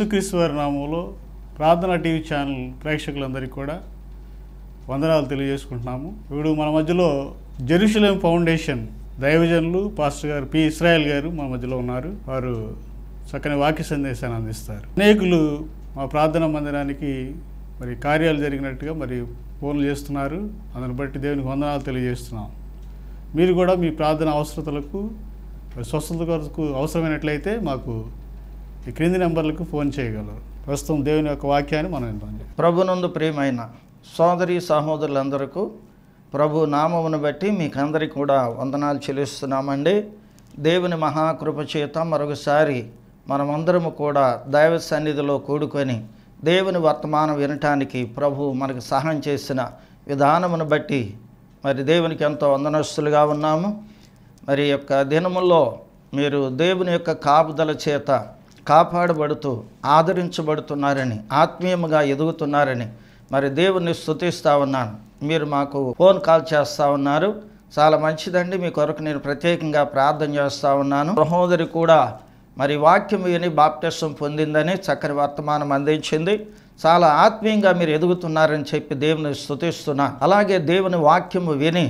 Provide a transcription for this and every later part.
యేసుక్రీస్తు వారి నామంలో ప్రార్థన టీవీ ఛానల్ ప్రేక్షకులందరికీ కూడా వందనాలు తెలియజేసుకుంటున్నాము ఇప్పుడు మన మధ్యలో జెరూసలేం ఫౌండేషన్ దైవజనులు పాస్టర్ గారు పి ఇస్రాయల్ గారు మన మధ్యలో ఉన్నారు వారు చక్కని వాక్య సందేశాన్ని అందిస్తారు అనేకులు మా ప్రార్థన మందిరానికి మరి కార్యాలు జరిగినట్టుగా మరి ఫోన్లు చేస్తున్నారు అందుని బట్టి దేవునికి వందనాలు తెలియజేస్తున్నాం మీరు కూడా మీ ప్రార్థన అవసరతలకు స్వస్థత కొరకు అవసరమైనట్లయితే మాకు ఈ క్రింది నెంబర్లకు ఫోన్ చేయగలరు ప్రస్తుతం దేవుని యొక్క వాక్యాన్ని మనం వింటాం ప్రభునందు ప్రియమైన సోదరి సహోదరులందరకు ప్రభు నామమును బట్టి మీకందరికీ కూడా వందనాలు చెల్లిస్తున్నామండి దేవుని మహాకృప చేత మరొకసారి మనమందరము కూడా దైవ సన్నిధిలో కూడుకొని దేవుని వర్తమానం వినటానికి ప్రభు మనకు సహాయం చేసిన విధానమును బట్టి మరి దేవునికి ఎంతో వందనస్తులుగా ఉన్నాము మరి యొక్క దినముల్లో మీరు దేవుని యొక్క కాపుదల చేత కాపాడబడుతూ ఆదరించబడుతున్నారని ఆత్మీయముగా ఎదుగుతున్నారని మరి దేవుణ్ణి స్థుతిస్తూ ఉన్నాను మీరు మాకు ఫోన్ కాల్ చేస్తూ ఉన్నారు చాలా మంచిదండి మీ కొరకు నేను ప్రత్యేకంగా ప్రార్థన చేస్తూ ఉన్నాను సహోదరి కూడా మరి వాక్యం విని బాప్టిస్టం పొందిందని చక్కని వర్తమానం అందించింది చాలా ఆత్మీయంగా మీరు ఎదుగుతున్నారని చెప్పి దేవుని స్థుతిస్తున్నా అలాగే దేవుని వాక్యము విని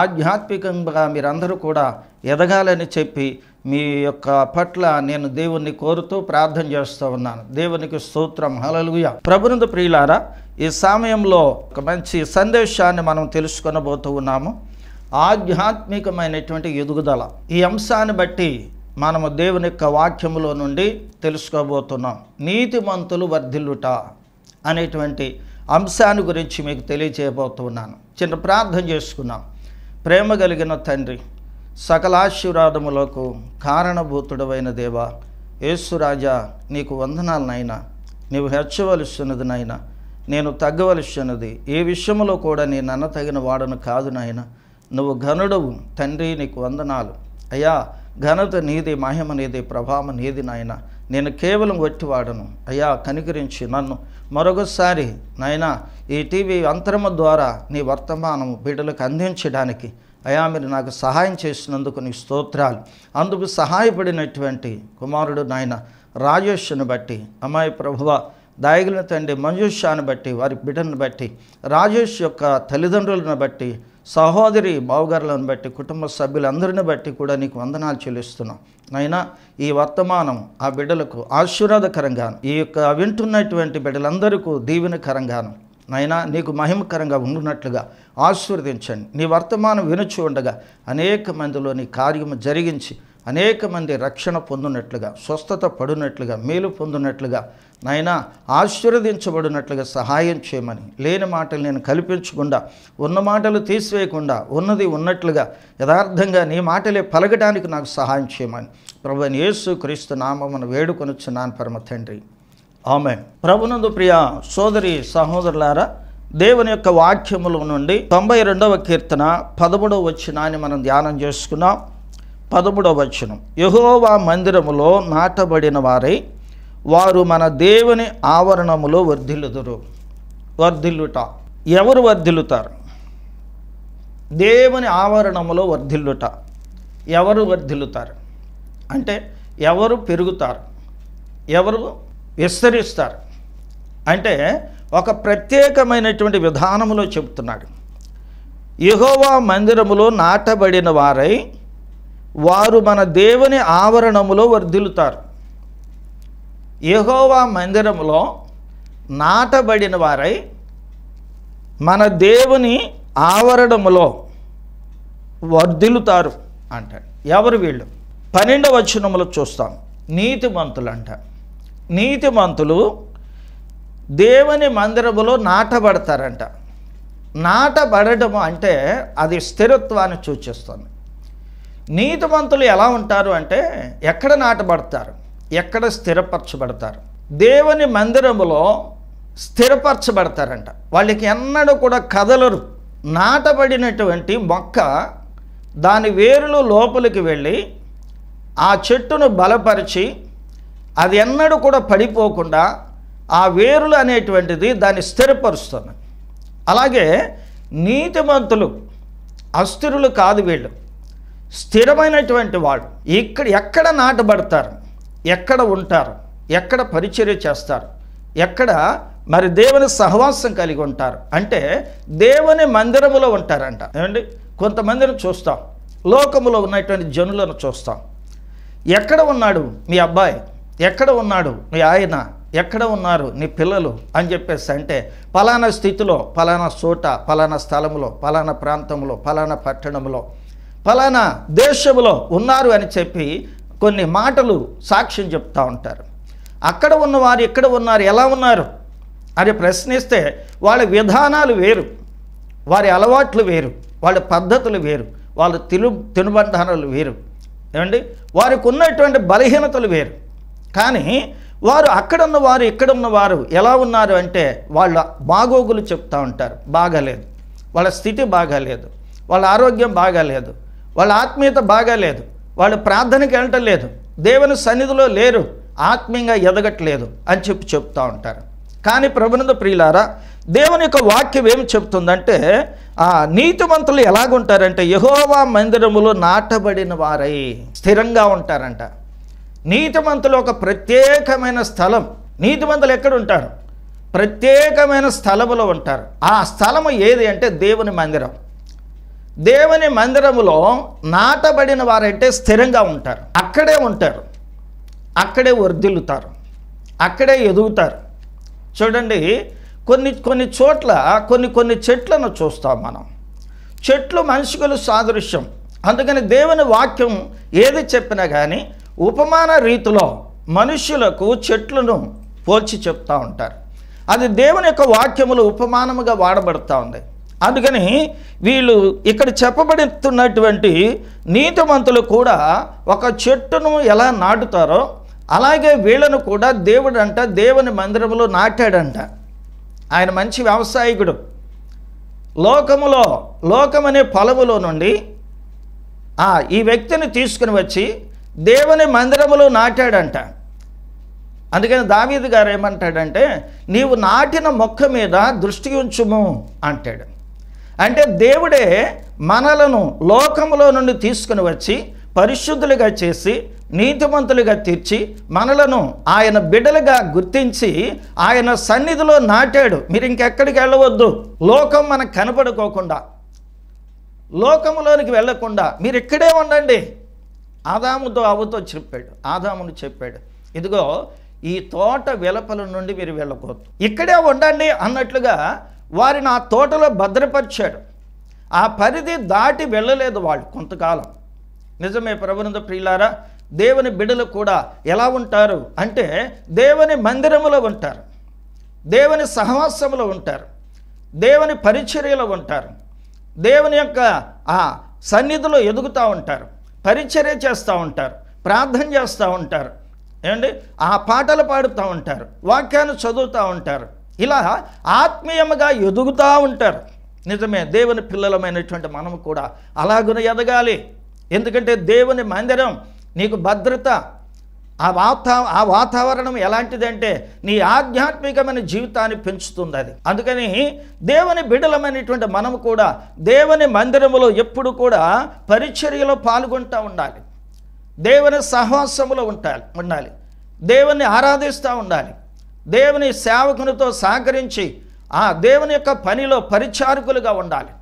ఆధ్యాత్మికంగా మీరందరూ కూడా ఎదగాలని చెప్పి మీ యొక్క పట్ల నేను దేవుణ్ణి కోరుతూ ప్రార్థన చేస్తూ ఉన్నాను దేవునికి స్తోత్రం హలలుగుయ ప్రభునందు ప్రియులారా ఈ సమయంలో ఒక మంచి సందేశాన్ని మనం తెలుసుకొనబోతున్నాము ఉన్నాము ఆధ్యాత్మికమైనటువంటి ఎదుగుదల ఈ అంశాన్ని బట్టి మనము దేవుని యొక్క వాక్యములో నుండి తెలుసుకోబోతున్నాం నీతిమంతులు వర్ధిల్లుట అనేటువంటి అంశాన్ని గురించి మీకు తెలియజేయబోతున్నాను చిన్న ప్రార్థన చేసుకున్నాం ప్రేమ కలిగిన తండ్రి సకలాశీర్వాదములకు కారణభూతుడవైన దేవ యేసురాజా నీకు వందనాలనైనా నీవు హెచ్చవలసినది నాయనా నేను తగ్గవలసినది ఏ విషయంలో కూడా నేను అన్నతగిన వాడను కాదు నాయన నువ్వు ఘనుడవు తండ్రి నీకు వందనాలు అయ్యా ఘనత నీది మహిమ నీది ప్రభావం నీది నాయన నేను కేవలం వట్టివాడను అయ్యా కనికరించి నన్ను మరొకసారి నాయన ఈ టీవీ అంతరము ద్వారా నీ వర్తమానం బిడ్డలకు అందించడానికి అయా మీరు నాకు సహాయం చేసినందుకు నీ స్తోత్రాలు అందుకు సహాయపడినటువంటి కుమారుడు నాయన రాజేష్ను బట్టి అమ్మాయి ప్రభువ దాయగులను తండ్రి మంజుషాను బట్టి వారి బిడ్డను బట్టి రాజేష్ యొక్క తల్లిదండ్రులను బట్టి సహోదరి బావగారులను బట్టి కుటుంబ సభ్యులందరిని బట్టి కూడా నీకు వందనాలు చెల్లిస్తున్నాం నైనా ఈ వర్తమానం ఆ బిడ్డలకు ఆశీర్వాదకరంగాను ఈ యొక్క వింటున్నటువంటి బిడ్డలందరికీ దీవెనకరంగాను నైనా నీకు మహిమకరంగా ఉండునట్లుగా ఆశీర్వదించండి నీ వర్తమానం వినుచు ఉండగా అనేక మందిలో నీ కార్యము జరిగించి అనేక మంది రక్షణ పొందినట్లుగా స్వస్థత పడినట్లుగా మేలు పొందినట్లుగా నాయన ఆశీర్వదించబడినట్లుగా సహాయం చేయమని లేని మాటలు నేను కల్పించకుండా ఉన్న మాటలు తీసివేయకుండా ఉన్నది ఉన్నట్లుగా యథార్థంగా నీ మాటలే పలకడానికి నాకు సహాయం చేయమని ప్రభు యేసు క్రీస్తు నామమును వేడుకొనుచున్నాను పరమ తండ్రి ఆమె ప్రభునందు ప్రియ సోదరి సహోదరులారా దేవుని యొక్క వాక్యముల నుండి తొంభై రెండవ కీర్తన పదమూడవ వచ్చినాన్ని మనం ధ్యానం చేసుకున్నాం పదమూడవ వచనం యహోవా మందిరములో నాటబడిన వారై వారు మన దేవుని ఆవరణములో వర్ధిల్లుదురు వర్ధిల్లుట ఎవరు వర్ధిల్లుతారు దేవుని ఆవరణములో వర్ధిల్లుట ఎవరు వర్ధిల్లుతారు అంటే ఎవరు పెరుగుతారు ఎవరు విస్తరిస్తారు అంటే ఒక ప్రత్యేకమైనటువంటి విధానములో చెబుతున్నాడు యహోవా మందిరములో నాటబడిన వారై వారు మన దేవుని ఆవరణములో వర్ధిల్లుతారు యహోవా మందిరములో నాటబడిన వారై మన దేవుని ఆవరణములో వర్ధిల్లుతారు అంట ఎవరు వీళ్ళు పన్నెండవ వచనములో చూస్తాం నీతిమంతులు అంట నీతిమంతులు దేవుని మందిరములో నాటబడతారంట నాటబడటము అంటే అది స్థిరత్వాన్ని సూచిస్తుంది నీతిమంతులు ఎలా ఉంటారు అంటే ఎక్కడ నాటబడతారు ఎక్కడ స్థిరపరచబడతారు దేవుని మందిరములో స్థిరపరచబడతారంట వాళ్ళకి ఎన్నడూ కూడా కదలరు నాటబడినటువంటి మొక్క దాని వేరులు లోపలికి వెళ్ళి ఆ చెట్టును బలపరిచి అది ఎన్నడూ కూడా పడిపోకుండా ఆ వేరులు అనేటువంటిది దాన్ని స్థిరపరుస్తుంది అలాగే నీతిమంతులు అస్థిరులు కాదు వీళ్ళు స్థిరమైనటువంటి వాడు ఇక్కడ ఎక్కడ నాటబడతారు ఎక్కడ ఉంటారు ఎక్కడ పరిచర్య చేస్తారు ఎక్కడ మరి దేవుని సహవాసం కలిగి ఉంటారు అంటే దేవుని మందిరములో ఉంటారంట ఏమండి కొంతమందిని చూస్తాం లోకములో ఉన్నటువంటి జనులను చూస్తాం ఎక్కడ ఉన్నాడు మీ అబ్బాయి ఎక్కడ ఉన్నాడు మీ ఆయన ఎక్కడ ఉన్నారు నీ పిల్లలు అని చెప్పేసి అంటే పలానా స్థితిలో పలానా చోట పలానా స్థలంలో పలానా ప్రాంతంలో పలానా పట్టణంలో ఫలానా దేశంలో ఉన్నారు అని చెప్పి కొన్ని మాటలు సాక్ష్యం చెప్తూ ఉంటారు అక్కడ ఉన్నవారు ఇక్కడ ఉన్నారు ఎలా ఉన్నారు అని ప్రశ్నిస్తే వాళ్ళ విధానాలు వేరు వారి అలవాట్లు వేరు వాళ్ళ పద్ధతులు వేరు వాళ్ళ తిను తినుబంధనలు వేరు ఏమండి వారికి ఉన్నటువంటి బలహీనతలు వేరు కానీ వారు అక్కడున్న వారు ఇక్కడున్న వారు ఎలా ఉన్నారు అంటే వాళ్ళ బాగోగులు చెప్తూ ఉంటారు బాగాలేదు వాళ్ళ స్థితి బాగాలేదు వాళ్ళ ఆరోగ్యం బాగాలేదు వాళ్ళ ఆత్మీయత బాగాలేదు వాళ్ళు ప్రార్థనకి వెళ్ళటం లేదు దేవుని సన్నిధిలో లేరు ఆత్మీయంగా ఎదగట్లేదు అని చెప్పి చెప్తూ ఉంటారు కానీ ప్రభునంద ప్రియులారా దేవుని యొక్క వాక్యం ఏమి చెప్తుందంటే ఆ నీతిమంతులు ఎలాగుంటారంటే యహోవా మందిరములో నాటబడిన వారై స్థిరంగా ఉంటారంట నీతిమంతులు ఒక ప్రత్యేకమైన స్థలం నీతిమంతులు ఎక్కడ ఉంటారు ప్రత్యేకమైన స్థలములో ఉంటారు ఆ స్థలము ఏది అంటే దేవుని మందిరం దేవుని మందిరములో నాటబడిన వారంటే స్థిరంగా ఉంటారు అక్కడే ఉంటారు అక్కడే వర్ధిల్లుతారు అక్కడే ఎదుగుతారు చూడండి కొన్ని కొన్ని చోట్ల కొన్ని కొన్ని చెట్లను చూస్తాం మనం చెట్లు మనుషులు సాదృశ్యం అందుకని దేవుని వాక్యం ఏది చెప్పినా కానీ ఉపమాన రీతిలో మనుష్యులకు చెట్లను పోల్చి చెప్తూ ఉంటారు అది దేవుని యొక్క వాక్యములు ఉపమానముగా వాడబడుతూ ఉంది అందుకని వీళ్ళు ఇక్కడ చెప్పబడుతున్నటువంటి నీతిమంతులు కూడా ఒక చెట్టును ఎలా నాటుతారో అలాగే వీళ్ళను కూడా దేవుడు అంట దేవుని మందిరంలో నాటాడంట ఆయన మంచి వ్యవసాయకుడు లోకములో లోకమనే పొలములో నుండి ఈ వ్యక్తిని తీసుకుని వచ్చి దేవుని మందిరములో నాటాడంట అందుకని దావీదు గారు ఏమంటాడంటే నీవు నాటిన మొక్క మీద దృష్టి ఉంచుము అంటాడు అంటే దేవుడే మనలను లోకములో నుండి తీసుకుని వచ్చి పరిశుద్ధులుగా చేసి నీతిమంతులుగా తీర్చి మనలను ఆయన బిడ్డలుగా గుర్తించి ఆయన సన్నిధిలో నాటాడు మీరు ఇంకెక్కడికి వెళ్ళవద్దు లోకం మనకు కనపడుకోకుండా లోకములోనికి వెళ్ళకుండా మీరు ఇక్కడే ఉండండి ఆదాముతో అవ్వతో చెప్పాడు ఆదామును చెప్పాడు ఇదిగో ఈ తోట వెలపల నుండి మీరు వెళ్ళకూడదు ఇక్కడే ఉండండి అన్నట్లుగా వారి నా తోటలో భద్రపరిచాడు ఆ పరిధి దాటి వెళ్ళలేదు వాళ్ళు కొంతకాలం నిజమే ప్రభునంద ప్రియులారా దేవుని బిడలు కూడా ఎలా ఉంటారు అంటే దేవుని మందిరములో ఉంటారు దేవుని సహవాసములో ఉంటారు దేవుని పరిచర్యలో ఉంటారు దేవుని యొక్క ఆ సన్నిధిలో ఎదుగుతూ ఉంటారు పరిచర్య చేస్తూ ఉంటారు ప్రార్థన చేస్తూ ఉంటారు ఏమండి ఆ పాటలు పాడుతూ ఉంటారు వాక్యాన్ని చదువుతూ ఉంటారు ఇలా ఆత్మీయముగా ఎదుగుతూ ఉంటారు నిజమే దేవుని పిల్లలమైనటువంటి మనం కూడా అలాగున ఎదగాలి ఎందుకంటే దేవుని మందిరం నీకు భద్రత ఆ వాతా ఆ వాతావరణం ఎలాంటిదంటే నీ ఆధ్యాత్మికమైన జీవితాన్ని పెంచుతుంది అది అందుకని దేవుని బిడలమైనటువంటి మనం కూడా దేవుని మందిరములో ఎప్పుడు కూడా పరిచర్యలో పాల్గొంటూ ఉండాలి దేవుని సహవాసములో ఉంటాయి ఉండాలి దేవుణ్ణి ఆరాధిస్తూ ఉండాలి దేవుని సేవకునితో సహకరించి ఆ దేవుని యొక్క పనిలో పరిచారకులుగా ఉండాలి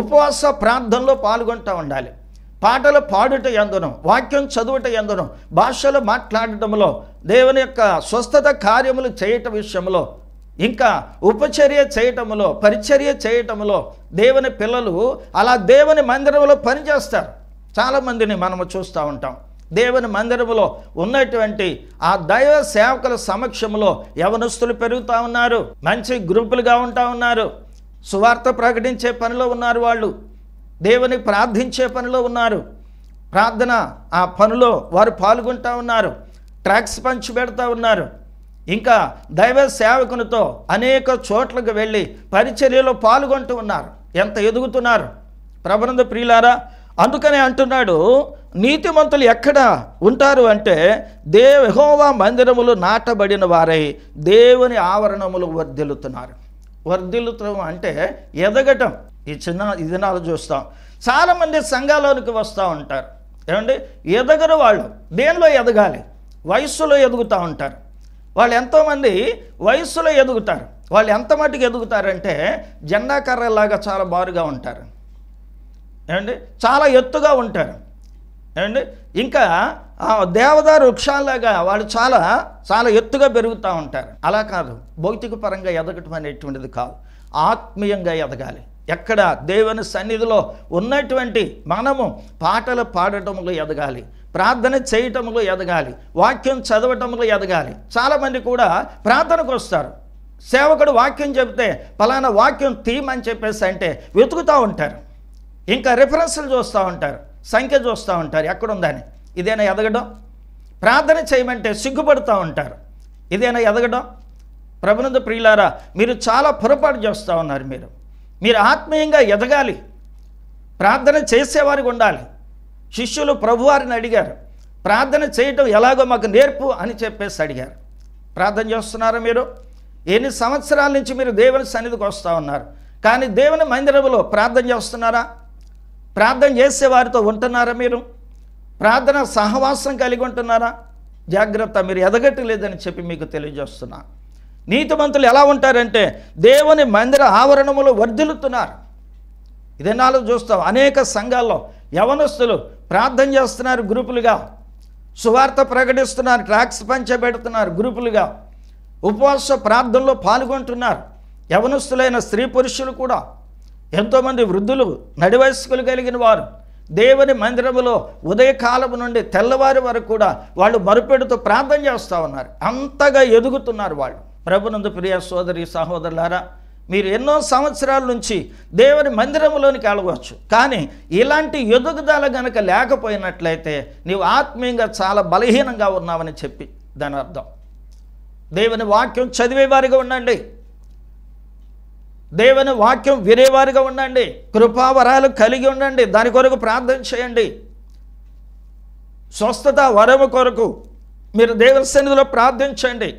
ఉపవాస ప్రార్థనలో పాల్గొంటూ ఉండాలి పాటలు పాడుట ఎందును వాక్యం చదువుట ఎందును భాషలు మాట్లాడటంలో దేవుని యొక్క స్వస్థత కార్యములు చేయటం విషయంలో ఇంకా ఉపచర్య చేయటంలో పరిచర్య చేయటంలో దేవుని పిల్లలు అలా దేవుని మందిరంలో పనిచేస్తారు చాలామందిని మనము చూస్తూ ఉంటాం దేవుని మందిరములో ఉన్నటువంటి ఆ దైవ సేవకుల సమక్షంలో యవనస్తులు పెరుగుతూ ఉన్నారు మంచి గ్రూపులుగా ఉంటా ఉన్నారు సువార్త ప్రకటించే పనిలో ఉన్నారు వాళ్ళు దేవుని ప్రార్థించే పనిలో ఉన్నారు ప్రార్థన ఆ పనిలో వారు పాల్గొంటూ ఉన్నారు ట్రాక్స్ పంచి పెడతా ఉన్నారు ఇంకా దైవ సేవకునితో అనేక చోట్లకు వెళ్ళి పరిచర్యలో పాల్గొంటూ ఉన్నారు ఎంత ఎదుగుతున్నారు ప్రబంధ ప్రియులారా అందుకనే అంటున్నాడు నీతిమంతులు ఎక్కడ ఉంటారు అంటే దేవహోవా మందిరములు నాటబడిన వారై దేవుని ఆవరణములు వర్ధిల్లుతున్నారు వర్ధిల్లుతడం అంటే ఎదగటం ఈ చిన్న ఈ దినాలు చూస్తాం చాలామంది సంఘాలలోనికి వస్తూ ఉంటారు ఏమండి ఎదగరు వాళ్ళు దేనిలో ఎదగాలి వయస్సులో ఎదుగుతూ ఉంటారు వాళ్ళు ఎంతోమంది వయస్సులో ఎదుగుతారు వాళ్ళు ఎంత మటుకు ఎదుగుతారంటే జెండా కర్రలాగా చాలా బారుగా ఉంటారు ఏమండి చాలా ఎత్తుగా ఉంటారు ఏమండి ఇంకా దేవదారు వృక్షాలాగా వాళ్ళు చాలా చాలా ఎత్తుగా పెరుగుతూ ఉంటారు అలా కాదు భౌతిక పరంగా ఎదగటం అనేటువంటిది కాదు ఆత్మీయంగా ఎదగాలి ఎక్కడ దేవుని సన్నిధిలో ఉన్నటువంటి మనము పాటలు పాడటంలో ఎదగాలి ప్రార్థన చేయటంలో ఎదగాలి వాక్యం చదవటంలో ఎదగాలి చాలామంది కూడా ప్రార్థనకు వస్తారు సేవకుడు వాక్యం చెబితే ఫలానా వాక్యం తీమని చెప్పేసి అంటే వెతుకుతూ ఉంటారు ఇంకా రిఫరెన్స్లు చూస్తూ ఉంటారు సంఖ్య చూస్తూ ఉంటారు ఎక్కడుందని ఇదేనా ఎదగడం ప్రార్థన చేయమంటే సిగ్గుపడుతూ ఉంటారు ఇదేనా ఎదగడం ప్రభునంద ప్రియులారా మీరు చాలా పొరపాటు చేస్తూ ఉన్నారు మీరు మీరు ఆత్మీయంగా ఎదగాలి ప్రార్థన చేసేవారికి ఉండాలి శిష్యులు ప్రభువారిని అడిగారు ప్రార్థన చేయటం ఎలాగో మాకు నేర్పు అని చెప్పేసి అడిగారు ప్రార్థన చేస్తున్నారా మీరు ఎన్ని సంవత్సరాల నుంచి మీరు దేవుని సన్నిధికి వస్తూ ఉన్నారు కానీ దేవుని మందిరంలో ప్రార్థన చేస్తున్నారా ప్రార్థన చేసే వారితో ఉంటున్నారా మీరు ప్రార్థన సహవాసం కలిగి ఉంటున్నారా జాగ్రత్త మీరు ఎదగట్టలేదని చెప్పి మీకు తెలియజేస్తున్నా నీతిమంతులు ఎలా ఉంటారంటే దేవుని మందిర ఆవరణములు వర్ధిల్లుతున్నారు ఇదన్నాళ్ళు చూస్తాం అనేక సంఘాల్లో యవనస్తులు ప్రార్థన చేస్తున్నారు గ్రూపులుగా సువార్త ప్రకటిస్తున్నారు ట్రాక్స్ పంచబెడుతున్నారు గ్రూపులుగా ఉపవాస ప్రార్థనలో పాల్గొంటున్నారు యవనస్తులైన స్త్రీ పురుషులు కూడా ఎంతోమంది వృద్ధులు నడివయస్కులు కలిగిన వారు దేవుని మందిరములో ఉదయకాలం నుండి తెల్లవారి వరకు కూడా వాళ్ళు మరుపెడుతూ ప్రార్థన చేస్తూ ఉన్నారు అంతగా ఎదుగుతున్నారు వాళ్ళు ప్రభునందు ప్రియ సోదరి సహోదరులారా మీరు ఎన్నో సంవత్సరాల నుంచి దేవుని మందిరంలోనికి వెళ్ళవచ్చు కానీ ఇలాంటి ఎదుగుదల గనక లేకపోయినట్లయితే నీవు ఆత్మీయంగా చాలా బలహీనంగా ఉన్నావని చెప్పి దాని అర్థం దేవుని వాక్యం చదివేవారిగా ఉండండి దేవుని వాక్యం వినేవారుగా ఉండండి కృపావరాలు కలిగి ఉండండి దాని కొరకు ప్రార్థన చేయండి స్వస్థత వరము కొరకు మీరు దేవుని సన్నిధిలో ప్రార్థించండి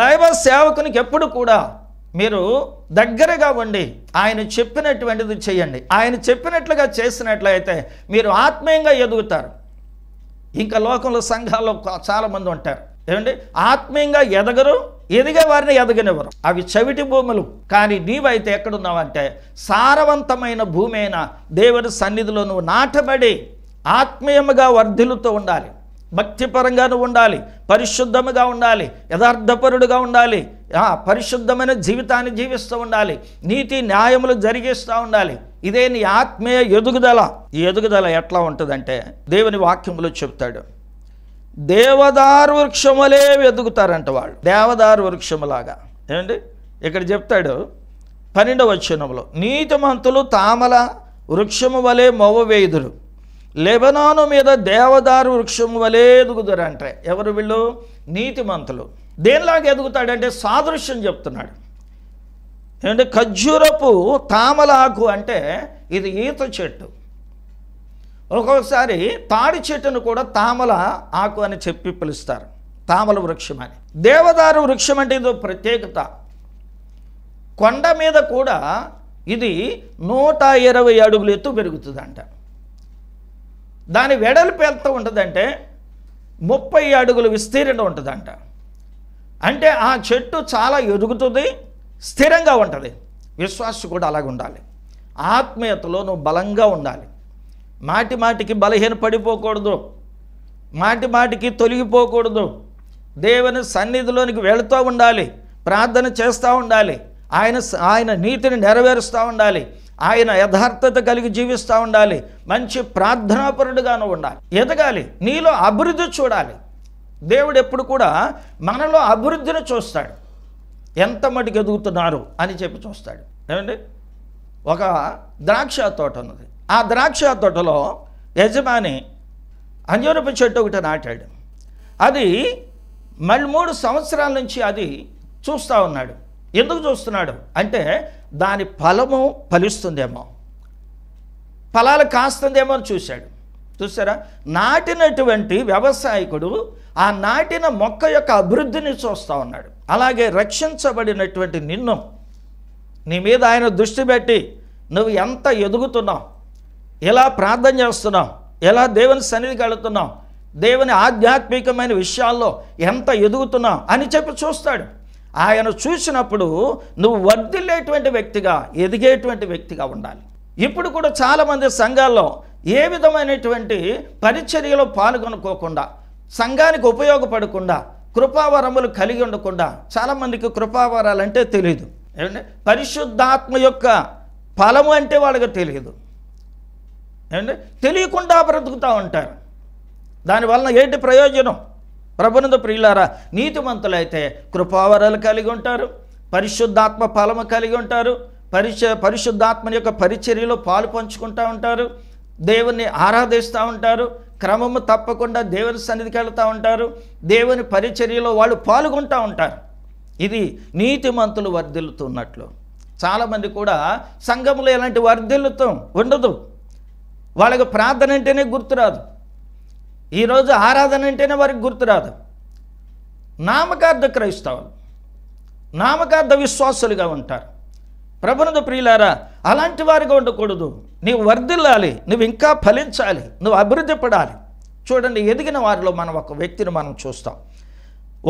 దైవ సేవకునికి ఎప్పుడు కూడా మీరు దగ్గరగా ఉండి ఆయన చెప్పినటువంటిది చేయండి ఆయన చెప్పినట్లుగా చేసినట్లయితే మీరు ఆత్మీయంగా ఎదుగుతారు ఇంకా లోకంలో సంఘాల్లో చాలామంది ఉంటారు ఏమండి ఆత్మీయంగా ఎదగరు ఎదిగే వారిని ఎదగనివ్వరు అవి చవిటి భూములు కానీ నీవైతే ఎక్కడున్నావంటే సారవంతమైన భూమి అయిన దేవుని సన్నిధిలో నువ్వు నాటబడి ఆత్మీయముగా వర్ధిలుతూ ఉండాలి భక్తిపరంగా నువ్వు ఉండాలి పరిశుద్ధముగా ఉండాలి యథార్థపరుడుగా ఉండాలి పరిశుద్ధమైన జీవితాన్ని జీవిస్తూ ఉండాలి నీతి న్యాయములు జరిగిస్తూ ఉండాలి ఇదే నీ ఆత్మీయ ఎదుగుదల ఈ ఎదుగుదల ఎట్లా ఉంటుందంటే దేవుని వాక్యములు చెప్తాడు దేవదారు వృక్షములే వెతుకుతారంట వాళ్ళు దేవదారు వృక్షములాగా ఏమండి ఇక్కడ చెప్తాడు పన్నెండవ వచ్చినంలో నీతిమంతులు తామల వృక్షము వలె మొవ్వవేయుదురు లెబనాను మీద దేవదారు వృక్షము వలె అంటే ఎవరు వీళ్ళు నీతిమంతులు దేనిలాగా ఎదుగుతాడంటే సాదృశ్యం చెప్తున్నాడు ఏమంటే ఖజ్జూరపు తామలాకు అంటే ఇది ఈత చెట్టు ఒక్కొక్కసారి తాడి చెట్టును కూడా తామల ఆకు అని చెప్పి పిలుస్తారు తామల వృక్షం అని దేవదారు వృక్షం అంటే ఇదో ప్రత్యేకత కొండ మీద కూడా ఇది నూట ఇరవై అడుగులు ఎత్తు పెరుగుతుందంట దాని వెడల్పు ఎంత ఉంటుందంటే ముప్పై అడుగులు విస్తీర్ణం ఉంటుందంట అంటే ఆ చెట్టు చాలా ఎదుగుతుంది స్థిరంగా ఉంటుంది విశ్వాసం కూడా అలాగ ఉండాలి ఆత్మీయతలో నువ్వు బలంగా ఉండాలి మాటి మాటికి బలహీన పడిపోకూడదు మాటి మాటికి తొలగిపోకూడదు దేవుని సన్నిధిలోనికి వెళుతూ ఉండాలి ప్రార్థన చేస్తూ ఉండాలి ఆయన ఆయన నీతిని నెరవేరుస్తూ ఉండాలి ఆయన యథార్థత కలిగి జీవిస్తూ ఉండాలి మంచి ప్రార్థనాపరుడుగాను ఉండాలి ఎదగాలి నీలో అభివృద్ధి చూడాలి దేవుడు ఎప్పుడు కూడా మనలో అభివృద్ధిని చూస్తాడు ఎంత మటుకు ఎదుగుతున్నారు అని చెప్పి చూస్తాడు ఏమండి ఒక ద్రాక్ష తోట ఉన్నది ఆ ద్రాక్ష తోటలో యజమాని అంజనప చెట్టు ఒకటి నాటాడు అది మళ్ళీ మూడు సంవత్సరాల నుంచి అది చూస్తూ ఉన్నాడు ఎందుకు చూస్తున్నాడు అంటే దాని ఫలము ఫలిస్తుందేమో ఫలాలు కాస్తుందేమో అని చూశాడు చూసారా నాటినటువంటి వ్యవసాయకుడు ఆ నాటిన మొక్క యొక్క అభివృద్ధిని చూస్తూ ఉన్నాడు అలాగే రక్షించబడినటువంటి నిన్ను నీ మీద ఆయన దృష్టి పెట్టి నువ్వు ఎంత ఎదుగుతున్నావు ఎలా ప్రార్థన చేస్తున్నాం ఎలా దేవుని సన్నిధికి వెళుతున్నాం దేవుని ఆధ్యాత్మికమైన విషయాల్లో ఎంత ఎదుగుతున్నాం అని చెప్పి చూస్తాడు ఆయన చూసినప్పుడు నువ్వు వర్ధిల్లేటువంటి వ్యక్తిగా ఎదిగేటువంటి వ్యక్తిగా ఉండాలి ఇప్పుడు కూడా చాలామంది సంఘాల్లో ఏ విధమైనటువంటి పరిచర్యలో పాల్గొనుకోకుండా సంఘానికి ఉపయోగపడకుండా కృపావరములు కలిగి ఉండకుండా చాలామందికి కృపావరాలంటే తెలియదు ఏమంటే పరిశుద్ధాత్మ యొక్క ఫలము అంటే వాళ్ళకి తెలియదు ఏమంటే తెలియకుండా బ్రతుకుతూ ఉంటారు దానివల్ల ఏంటి ప్రయోజనం ప్రభునందు ప్రియులారా నీతిమంతులైతే కృపావరాలు కలిగి ఉంటారు పరిశుద్ధాత్మ ఫలము కలిగి ఉంటారు పరిచ పరిశుద్ధాత్మ యొక్క పరిచర్యలో పాలు పంచుకుంటూ ఉంటారు దేవుణ్ణి ఆరాధిస్తూ ఉంటారు క్రమము తప్పకుండా దేవుని సన్నిధికి వెళ్తూ ఉంటారు దేవుని పరిచర్యలో వాళ్ళు పాల్గొంటూ ఉంటారు ఇది నీతిమంతులు వర్ధిల్లుతున్నట్లు చాలామంది కూడా సంఘములు ఇలాంటి వర్ధిల్లుతం ఉండదు వాళ్ళకి ప్రార్థన అంటేనే గుర్తురాదు ఈరోజు ఆరాధన అంటేనే వారికి గుర్తురాదు నామకార్థ క్రైస్తవులు నామకార్థ విశ్వాసులుగా ఉంటారు ప్రభునదు ప్రియులారా అలాంటి వారిగా ఉండకూడదు నీవు వర్ధిల్లాలి నువ్వు ఇంకా ఫలించాలి నువ్వు అభివృద్ధి పడాలి చూడండి ఎదిగిన వారిలో మనం ఒక వ్యక్తిని మనం చూస్తాం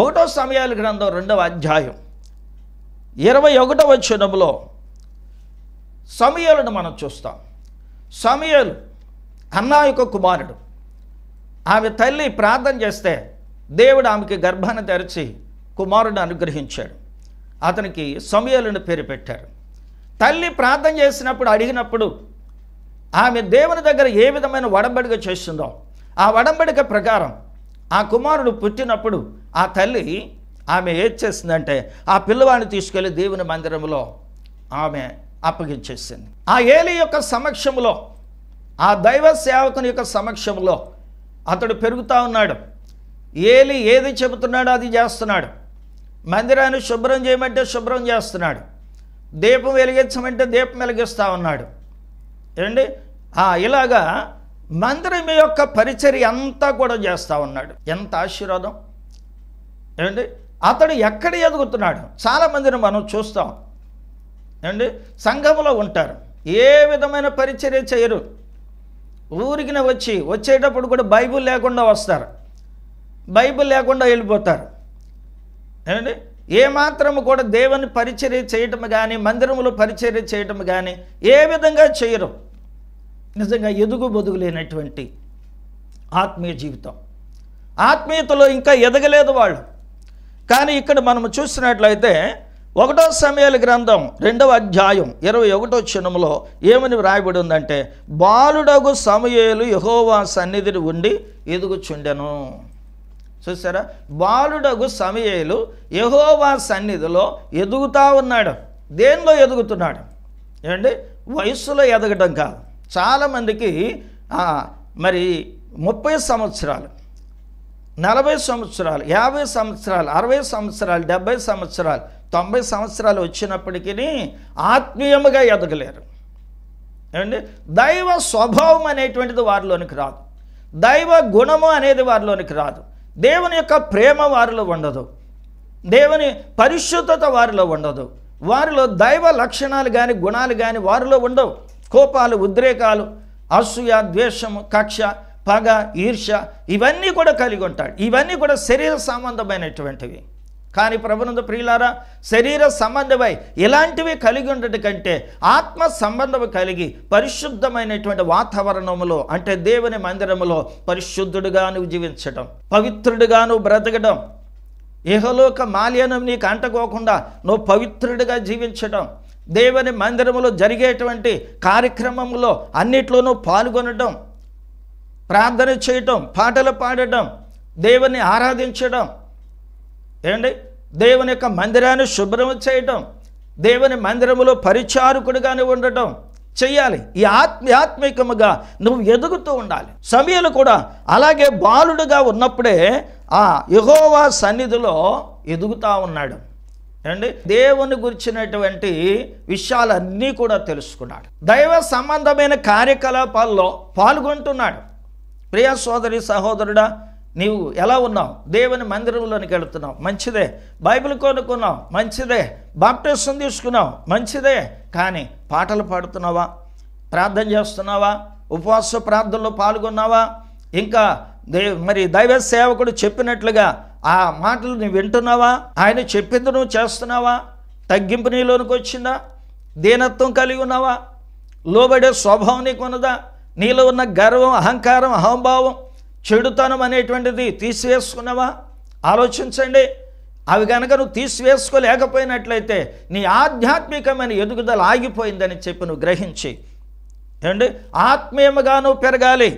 ఒకటో సమయాల గ్రంథం రెండవ అధ్యాయం ఇరవై ఒకటవ వచనంలో సమయాలను మనం చూస్తాం సమయాలు హన్నా యొక్క కుమారుడు ఆమె తల్లి ప్రార్థన చేస్తే దేవుడు ఆమెకి గర్భాన్ని తెరిచి కుమారుడు అనుగ్రహించాడు అతనికి సమయాలను పేరు పెట్టారు తల్లి ప్రార్థన చేసినప్పుడు అడిగినప్పుడు ఆమె దేవుని దగ్గర ఏ విధమైన వడంబడిక చేస్తుందో ఆ వడంబడిక ప్రకారం ఆ కుమారుడు పుట్టినప్పుడు ఆ తల్లి ఆమె ఏం చేసిందంటే ఆ పిల్లవాడిని తీసుకెళ్లి దేవుని మందిరంలో ఆమె అప్పగించేసింది ఆ ఏలి యొక్క సమక్షంలో ఆ దైవ సేవకుని యొక్క సమక్షంలో అతడు పెరుగుతూ ఉన్నాడు ఏలి ఏది చెబుతున్నాడో అది చేస్తున్నాడు మందిరాన్ని శుభ్రం చేయమంటే శుభ్రం చేస్తున్నాడు దీపం వెలిగించమంటే దీపం వెలిగిస్తూ ఉన్నాడు ఏమండి ఇలాగా మందిరం యొక్క పరిచర్ అంతా కూడా చేస్తూ ఉన్నాడు ఎంత ఆశీర్వాదం ఏమండి అతడు ఎక్కడ ఎదుగుతున్నాడు చాలామందిని మనం చూస్తాం ఏమండి సంఘంలో ఉంటారు ఏ విధమైన పరిచర్య చేయరు ఊరికిన వచ్చి వచ్చేటప్పుడు కూడా బైబుల్ లేకుండా వస్తారు బైబుల్ లేకుండా వెళ్ళిపోతారు ఏమండి ఏమాత్రము కూడా దేవుని పరిచర్య చేయటం కానీ మందిరములో పరిచర్య చేయటం కానీ ఏ విధంగా చేయరు నిజంగా ఎదుగు లేనటువంటి ఆత్మీయ జీవితం ఆత్మీయతలో ఇంకా ఎదగలేదు వాళ్ళు కానీ ఇక్కడ మనము చూసినట్లయితే ఒకటో సమయాల గ్రంథం రెండవ అధ్యాయం ఇరవై ఒకటో క్షణంలో ఏమని వ్రాయబడి ఉందంటే బాలుడగు సమయలు యహోవా సన్నిధిని ఉండి ఎదుగుచుండెను చూసారా బాలుడగు సమయలు యహోవా సన్నిధిలో ఎదుగుతా ఉన్నాడు దేనిలో ఎదుగుతున్నాడు ఏమండి వయస్సులో ఎదగడం కాదు చాలామందికి మరి ముప్పై సంవత్సరాలు నలభై సంవత్సరాలు యాభై సంవత్సరాలు అరవై సంవత్సరాలు డెబ్భై సంవత్సరాలు తొంభై సంవత్సరాలు వచ్చినప్పటికీ ఆత్మీయముగా ఎదగలేరు ఏమండి దైవ స్వభావం అనేటువంటిది వారిలోనికి రాదు దైవ గుణము అనేది వారిలోనికి రాదు దేవుని యొక్క ప్రేమ వారిలో ఉండదు దేవుని పరిశుద్ధత వారిలో ఉండదు వారిలో దైవ లక్షణాలు కానీ గుణాలు కానీ వారిలో ఉండవు కోపాలు ఉద్రేకాలు అసూయ ద్వేషము కక్ష పగ ఈర్ష ఇవన్నీ కూడా కలిగి ఉంటాడు ఇవన్నీ కూడా శరీర సంబంధమైనటువంటివి కానీ ప్రభునందు ప్రియులారా శరీర సంబంధమై ఇలాంటివి కలిగి ఉండటం కంటే ఆత్మ సంబంధం కలిగి పరిశుద్ధమైనటువంటి వాతావరణంలో అంటే దేవుని మందిరంలో పరిశుద్ధుడుగా నువ్వు జీవించడం పవిత్రుడుగా నువ్వు బ్రతకడం ఏహలోక మాల్యనం నీకు అంటకోకుండా నువ్వు పవిత్రుడిగా జీవించడం దేవుని మందిరములో జరిగేటువంటి కార్యక్రమంలో అన్నిట్లోనూ పాల్గొనడం ప్రార్థన చేయటం పాటలు పాడటం దేవుని ఆరాధించడం ఏమండి దేవుని యొక్క మందిరాన్ని శుభ్రం చేయటం దేవుని మందిరములో పరిచారకుడుగానే ఉండటం చెయ్యాలి ఈ ఆత్మీయాత్మికముగా నువ్వు ఎదుగుతూ ఉండాలి సమయాలు కూడా అలాగే బాలుడుగా ఉన్నప్పుడే ఆ యహోవా సన్నిధిలో ఎదుగుతూ ఉన్నాడు ఏమండి దేవుని గురించినటువంటి విషయాలన్నీ కూడా తెలుసుకున్నాడు దైవ సంబంధమైన కార్యకలాపాల్లో పాల్గొంటున్నాడు ప్రియ సోదరి సహోదరుడా నీవు ఎలా ఉన్నావు దేవుని మందిరంలోనికి వెళుతున్నావు మంచిదే బైబిల్ కొనుక్కున్నావు మంచిదే బాప్టిస్టం తీసుకున్నావు మంచిదే కానీ పాటలు పాడుతున్నావా ప్రార్థన చేస్తున్నావా ఉపవాస ప్రార్థనలో పాల్గొన్నావా ఇంకా దే మరి దైవ సేవకుడు చెప్పినట్లుగా ఆ మాటలు నువ్వు వింటున్నావా ఆయన చెప్పింది నువ్వు చేస్తున్నావా తగ్గింపు నీలోనికి వచ్చిందా దీనత్వం కలిగి ఉన్నావా లోబడే స్వభావం నీకు ఉన్నదా నీలో ఉన్న గర్వం అహంకారం అహంభావం చెడుతనం అనేటువంటిది తీసివేసుకున్నావా ఆలోచించండి అవి కనుక నువ్వు తీసివేసుకోలేకపోయినట్లయితే నీ ఆధ్యాత్మికమైన ఎదుగుదల ఆగిపోయిందని చెప్పి నువ్వు గ్రహించి ఏమండి ఆత్మీయముగా నువ్వు పెరగాలి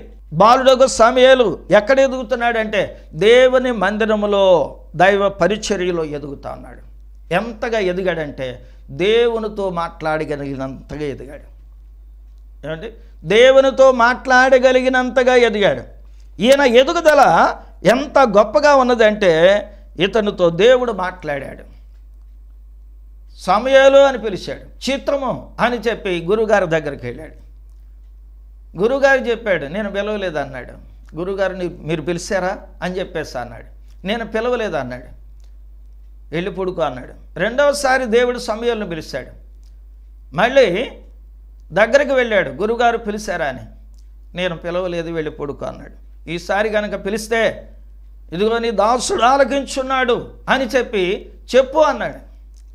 బాలుడకు సమయాలు ఎక్కడ ఎదుగుతున్నాడంటే దేవుని మందిరములో దైవ పరిచర్యలో ఎదుగుతా ఉన్నాడు ఎంతగా ఎదిగాడంటే దేవునితో మాట్లాడగలిగినంతగా ఎదిగాడు ఏమండి దేవునితో మాట్లాడగలిగినంతగా ఎదిగాడు ఈయన ఎదుగుదల ఎంత గొప్పగా ఉన్నదంటే ఇతనితో దేవుడు మాట్లాడాడు సమయాలు అని పిలిచాడు చిత్రము అని చెప్పి గురుగారి దగ్గరికి వెళ్ళాడు గురుగారు చెప్పాడు నేను పిలవలేదు అన్నాడు గురుగారిని మీరు పిలిచారా అని చెప్పేసి అన్నాడు నేను పిలవలేదు అన్నాడు వెళ్ళి పొడుకో అన్నాడు రెండవసారి దేవుడు సమయాలను పిలిచాడు మళ్ళీ దగ్గరికి వెళ్ళాడు గురుగారు పిలిచారా అని నేను పిలవలేదు వెళ్ళి పొడుకో అన్నాడు ఈసారి కనుక పిలిస్తే ఇదిగో నీ దాసుడు ఆలకించున్నాడు అని చెప్పి చెప్పు అన్నాడు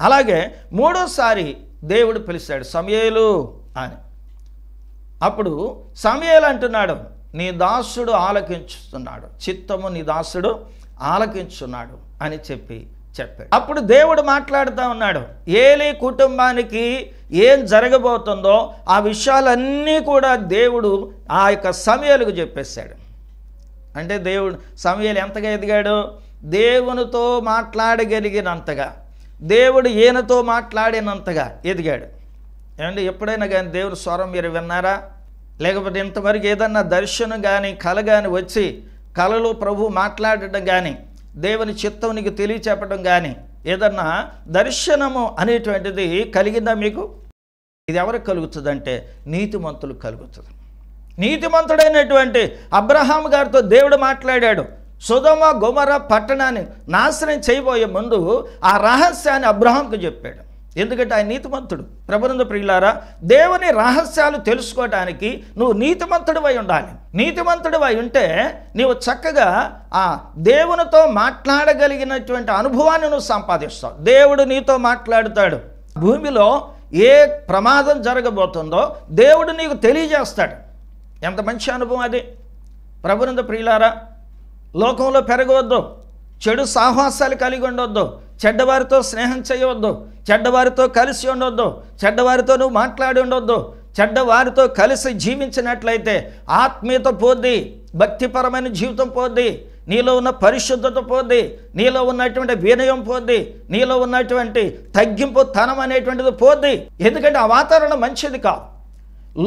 అలాగే మూడోసారి దేవుడు పిలిచాడు సమయలు అని అప్పుడు సమయలు అంటున్నాడు నీ దాసుడు ఆలకించుతున్నాడు చిత్తము నీ దాసుడు ఆలకించున్నాడు అని చెప్పి చెప్పాడు అప్పుడు దేవుడు మాట్లాడుతూ ఉన్నాడు ఏలి కుటుంబానికి ఏం జరగబోతుందో ఆ విషయాలన్నీ కూడా దేవుడు ఆ యొక్క సమయాలకు చెప్పేశాడు అంటే దేవుడు సమయలు ఎంతగా ఎదిగాడు దేవునితో మాట్లాడగలిగినంతగా దేవుడు ఈయనతో మాట్లాడినంతగా ఎదిగాడు ఏమంటే ఎప్పుడైనా కానీ దేవుని స్వరం మీరు విన్నారా లేకపోతే ఇంతవరకు ఏదన్నా దర్శనం కానీ కళ కానీ వచ్చి కళలో ప్రభు మాట్లాడటం కానీ దేవుని చిత్తం నీకు తెలియచెప్పడం కానీ ఏదన్నా దర్శనము అనేటువంటిది కలిగిందా మీకు ఇది ఎవరికి కలుగుతుందంటే నీతిమంతులు కలుగుతుంది నీతిమంతుడైనటువంటి అబ్రహాం గారితో దేవుడు మాట్లాడాడు సుధమ గుమర పట్టణాన్ని నాశనం చేయబోయే ముందు ఆ రహస్యాన్ని అబ్రహాంకు చెప్పాడు ఎందుకంటే ఆయన నీతిమంతుడు ప్రబంధ ప్రియులారా దేవుని రహస్యాలు తెలుసుకోవటానికి నువ్వు నీతిమంతుడు అయి ఉండాలి నీతిమంతుడు అయి ఉంటే నీవు చక్కగా ఆ దేవునితో మాట్లాడగలిగినటువంటి అనుభవాన్ని నువ్వు సంపాదిస్తావు దేవుడు నీతో మాట్లాడుతాడు భూమిలో ఏ ప్రమాదం జరగబోతుందో దేవుడు నీకు తెలియజేస్తాడు ఎంత మంచి అనుభవం అది ప్రభునంద ప్రియులారా లోకంలో పెరగవద్దు చెడు సాహసాలు కలిగి ఉండొద్దు చెడ్డవారితో స్నేహం చేయవద్దు చెడ్డవారితో కలిసి ఉండొద్దు చెడ్డవారితో నువ్వు మాట్లాడి ఉండొద్దు చెడ్డవారితో కలిసి జీవించినట్లయితే ఆత్మీయత పోద్ది భక్తిపరమైన జీవితం పోద్ది నీలో ఉన్న పరిశుద్ధత పోద్ది నీలో ఉన్నటువంటి వినయం పోద్ది నీలో ఉన్నటువంటి తగ్గింపు తనం అనేటువంటిది పోద్ది ఎందుకంటే ఆ వాతావరణం మంచిది కాదు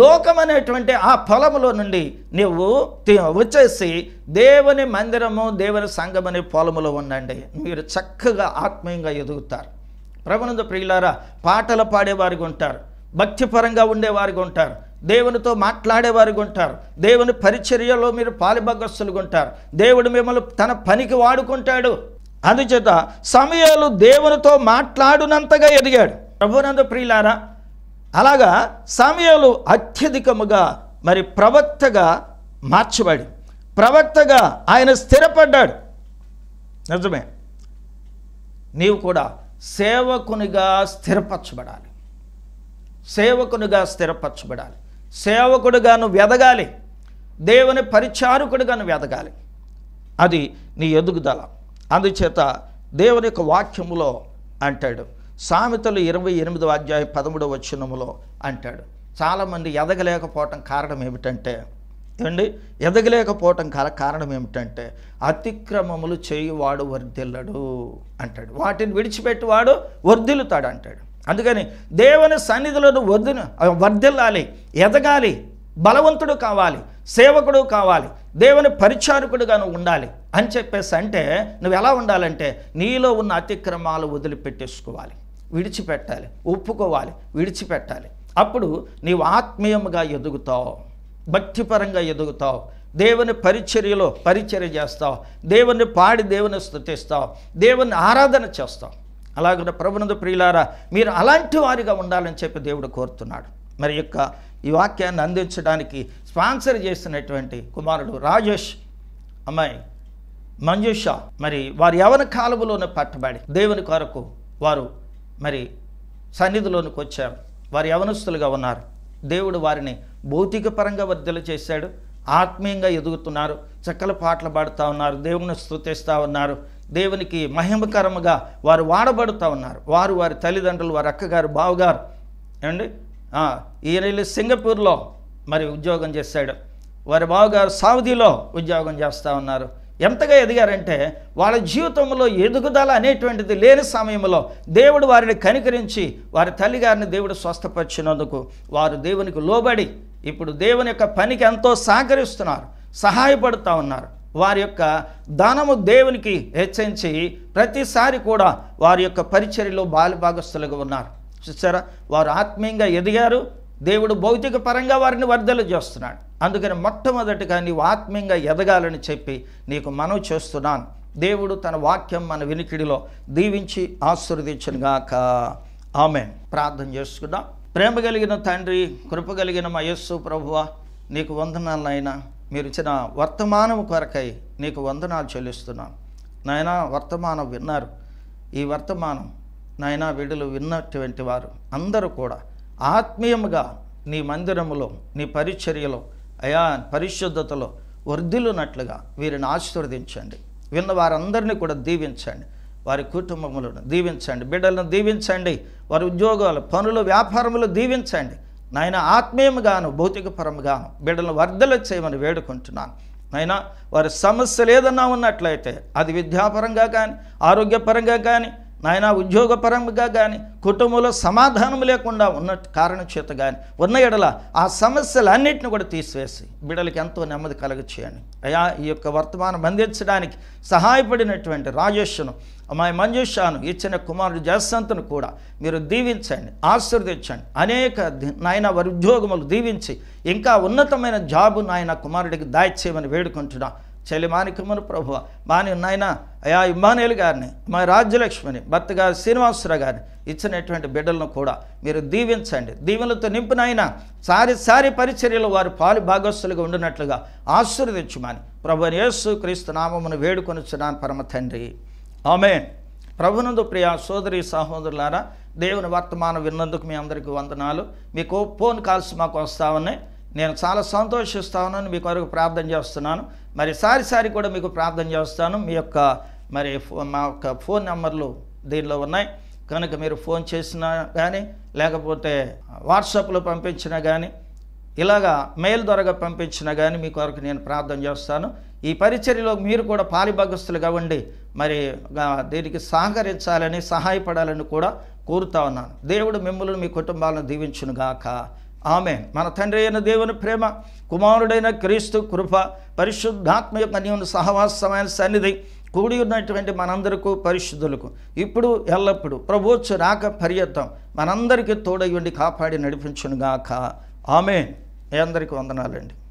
లోకం అనేటువంటి ఆ పొలములో నుండి నువ్వు వచ్చేసి దేవుని మందిరము దేవుని సంఘం అనే పొలములో ఉండండి మీరు చక్కగా ఆత్మీయంగా ఎదుగుతారు ప్రభునంద ప్రియులారా పాటలు పాడేవారికి ఉంటారు భక్తిపరంగా ఉండేవారికి ఉంటారు దేవునితో మాట్లాడేవారికి ఉంటారు దేవుని పరిచర్యలో మీరు పాలిభగస్సులుగా ఉంటారు దేవుడు మిమ్మల్ని తన పనికి వాడుకుంటాడు అందుచేత సమయాలు దేవునితో మాట్లాడునంతగా ఎదిగాడు ప్రభునంద ప్రియులారా అలాగా సమయాలు అత్యధికముగా మరి ప్రవక్తగా మార్చబడి ప్రవక్తగా ఆయన స్థిరపడ్డాడు నిజమే నీవు కూడా సేవకునిగా స్థిరపరచబడాలి సేవకునిగా స్థిరపరచబడాలి సేవకుడుగాను వెదగాలి దేవుని పరిచారకుడుగాను వెదగాలి అది నీ ఎదుగుదల అందుచేత దేవుని యొక్క వాక్యములో అంటాడు సామెతలు ఇరవై ఎనిమిదవ అధ్యాయం పదమూడవ వచ్చినములో అంటాడు చాలామంది ఎదగలేకపోవటం కారణం ఏమిటంటే ఏమండి ఎదగలేకపోవటం కారణం ఏమిటంటే అతిక్రమములు చేయువాడు వర్ధిల్లడు అంటాడు వాటిని విడిచిపెట్టివాడు వర్ధిల్లుతాడు అంటాడు అందుకని దేవుని సన్నిధులను వర్ధి వర్ధిల్లాలి ఎదగాలి బలవంతుడు కావాలి సేవకుడు కావాలి దేవుని పరిచారకుడుగాను ఉండాలి అని చెప్పేసి అంటే నువ్వు ఎలా ఉండాలంటే నీలో ఉన్న అతిక్రమాలు వదిలిపెట్టేసుకోవాలి విడిచిపెట్టాలి ఒప్పుకోవాలి విడిచిపెట్టాలి అప్పుడు నీవు ఆత్మీయంగా ఎదుగుతావు భక్తిపరంగా ఎదుగుతావు దేవుని పరిచర్యలో పరిచర్య చేస్తావు దేవుని పాడి దేవుని స్థుతిస్తావు దేవుని ఆరాధన చేస్తావు అలాగే ప్రభునంద ప్రియులారా మీరు అలాంటి వారిగా ఉండాలని చెప్పి దేవుడు కోరుతున్నాడు మరి యొక్క ఈ వాక్యాన్ని అందించడానికి స్పాన్సర్ చేసినటువంటి కుమారుడు రాజేష్ అమ్మాయి మంజుష మరి వారు యవన కాలువలోనే పట్టబడి దేవుని కొరకు వారు మరి సన్నిధిలోనికి వచ్చారు వారు యవనస్తులుగా ఉన్నారు దేవుడు వారిని భౌతిక పరంగా వర్ధలు చేశాడు ఆత్మీయంగా ఎదుగుతున్నారు చక్కల పాటలు పాడుతూ ఉన్నారు దేవుని స్థుతిస్తూ ఉన్నారు దేవునికి మహిమకరముగా వారు వాడబడుతూ ఉన్నారు వారు వారి తల్లిదండ్రులు వారి అక్కగారు బావగారు ఏమండి ఈయన సింగపూర్లో మరి ఉద్యోగం చేశాడు వారి బావగారు సౌదీలో ఉద్యోగం చేస్తూ ఉన్నారు ఎంతగా ఎదిగారంటే వాళ్ళ జీవితంలో ఎదుగుదల అనేటువంటిది లేని సమయంలో దేవుడు వారిని కనికరించి వారి తల్లిగారిని దేవుడు స్వస్థపరిచినందుకు వారు దేవునికి లోబడి ఇప్పుడు దేవుని యొక్క పనికి ఎంతో సహకరిస్తున్నారు సహాయపడుతూ ఉన్నారు వారి యొక్క దానము దేవునికి హెచ్చరించి ప్రతిసారి కూడా వారి యొక్క పరిచర్యలో బాలభాగస్థులుగా ఉన్నారు చూసారా వారు ఆత్మీయంగా ఎదిగారు దేవుడు భౌతిక పరంగా వారిని వర్ధల చేస్తున్నాడు అందుకని మొట్టమొదటిగా నీవు ఆత్మీయంగా ఎదగాలని చెప్పి నీకు మనవి చేస్తున్నాను దేవుడు తన వాక్యం మన వినికిడిలో దీవించి గాక ఆమె ప్రార్థన చేసుకుందాం ప్రేమ కలిగిన తండ్రి కృప కలిగిన మా యస్సు ప్రభువ నీకు వందనాలనైనా మీరు ఇచ్చిన వర్తమానం కొరకై నీకు వందనాలు చెల్లిస్తున్నాను నాయన వర్తమానం విన్నారు ఈ వర్తమానం నాయన విడులు విన్నటువంటి వారు అందరూ కూడా ఆత్మీయముగా నీ మందిరములో నీ పరిచర్యలో అయా పరిశుద్ధతలో వర్ధిల్లునట్లుగా వీరిని ఆశీర్వదించండి విన్న వారందరినీ కూడా దీవించండి వారి కుటుంబములను దీవించండి బిడ్డలను దీవించండి వారి ఉద్యోగాలు పనులు వ్యాపారములు దీవించండి నాయన ఆత్మీయముగాను పరముగాను బిడ్డలను వర్ధలు చేయమని వేడుకుంటున్నాను అయినా వారి సమస్యలు ఏదన్నా ఉన్నట్లయితే అది విద్యాపరంగా కానీ ఆరోగ్యపరంగా కానీ నాయన ఉద్యోగపరంగా కానీ కుటుంబంలో సమాధానం లేకుండా ఉన్న కారణ చేత కానీ ఉన్న ఎడల ఆ సమస్యలన్నింటినీ కూడా తీసివేసి బిడలకి ఎంతో నెమ్మది కలగచేయండి అయా ఈ యొక్క వర్తమానం బంధించడానికి సహాయపడినటువంటి రాజేష్ను అమ్మాయి మంజుషాను ఇచ్చిన కుమారుడు జయసంతను కూడా మీరు దీవించండి ఆశీర్వదించండి అనేక నాయన వారి ఉద్యోగములు దీవించి ఇంకా ఉన్నతమైన జాబు నాయన కుమారుడికి దాయిచేయమని వేడుకుంటున్నాను చెలిమానికమ్మను ప్రభువ మాని నాయన అయా ఇమ్మానేలు గారిని మా రాజ్యలక్ష్మిని భర్త గారి శ్రీనివాసరావు గారిని ఇచ్చినటువంటి బిడ్డలను కూడా మీరు దీవించండి దీవెనలతో నింపినైన సారి సారి పరిచర్యలు వారు పాలు భాగస్థులుగా ఉండినట్లుగా ఆశీర్వదించుమని ప్రభు యేసు క్రీస్తు నామమును వేడుకొనిచ్చున్నాను పరమ తండ్రి ఆమె ప్రభునందు ప్రియ సోదరి సహోదరులారా దేవుని వర్తమానం విన్నందుకు మీ అందరికీ వందనాలు మీకు ఫోన్ కాల్స్ మాకు వస్తామని నేను చాలా సంతోషిస్తా ఉన్నాను మీ కొరకు ప్రార్థన చేస్తున్నాను మరి సారి సారి కూడా మీకు ప్రార్థన చేస్తాను మీ యొక్క మరి మా యొక్క ఫోన్ నెంబర్లు దీనిలో ఉన్నాయి కనుక మీరు ఫోన్ చేసినా కానీ లేకపోతే వాట్సాప్లో పంపించినా కానీ ఇలాగా మెయిల్ ద్వారా పంపించినా కానీ మీ కొరకు నేను ప్రార్థన చేస్తాను ఈ పరిచర్యలో మీరు కూడా పాలిభాగస్తులుగా ఉండి మరి దీనికి సహకరించాలని సహాయపడాలని కూడా కోరుతా ఉన్నాను దేవుడు మిమ్మల్ని మీ కుటుంబాలను దీవించునుగాక ఆమె మన తండ్రి అయిన దేవుని ప్రేమ కుమారుడైన క్రీస్తు కృప పరిశుద్ధాత్మ యొక్క నీవుని సహవాసమైన సన్నిధి కూడి ఉన్నటువంటి మనందరకు పరిశుద్ధులకు ఇప్పుడు ఎల్లప్పుడూ ప్రభుత్వ రాక పర్యత్వం మనందరికీ తోడయ్యండి కాపాడి నడిపించునుగాక ఆమె అందరికీ వందనాలండి